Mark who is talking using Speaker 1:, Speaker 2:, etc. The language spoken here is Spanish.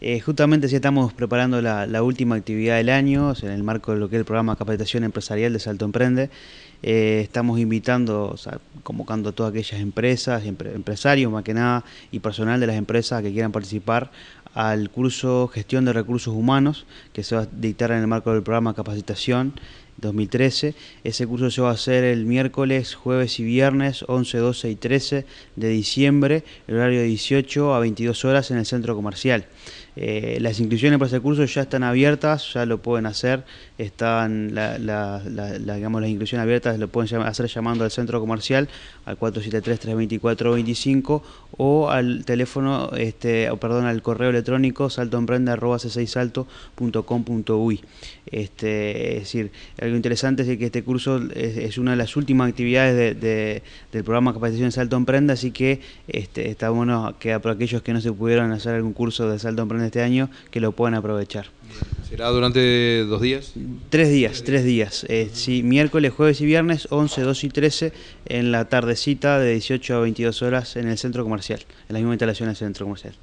Speaker 1: Eh, justamente si estamos preparando la, última actividad del año, en el marco de lo que es el programa capacitación empresarial de Salto Emprende, eh, estamos invitando, convocando a todas aquellas empresas, empresarios más que nada, y personal de las empresas que quieran participar al curso Gestión de Recursos Humanos, que se va a dictar en el marco del programa capacitación 2013. Ese curso se va a hacer el miércoles, jueves y viernes 11, 12 y 13 de diciembre, el horario de 18 a 22 horas en el centro comercial. Eh, las inscripciones para este curso ya están abiertas, ya lo pueden hacer. Están la, las inscripciones abiertas, lo pueden hacer llamando al centro comercial al 473-324-25 o al teléfono, este, perdón, al correo electrónico saltoemprenda.com.uy. Este, es decir, algo interesante es que este curso es, una de las últimas actividades del programa Capacitación Salto Emprenda, así que este, está bueno que para aquellos que no se pudieron hacer algún curso de Salto Emprenda este año que lo puedan aprovechar.
Speaker 2: ¿Será durante dos días?
Speaker 1: Tres días, tres días. Eh, sí, miércoles, jueves y viernes, 11, 12 y 13, en la tardecita de 18 a 22 horas en el centro comercial, en la misma instalación del centro comercial.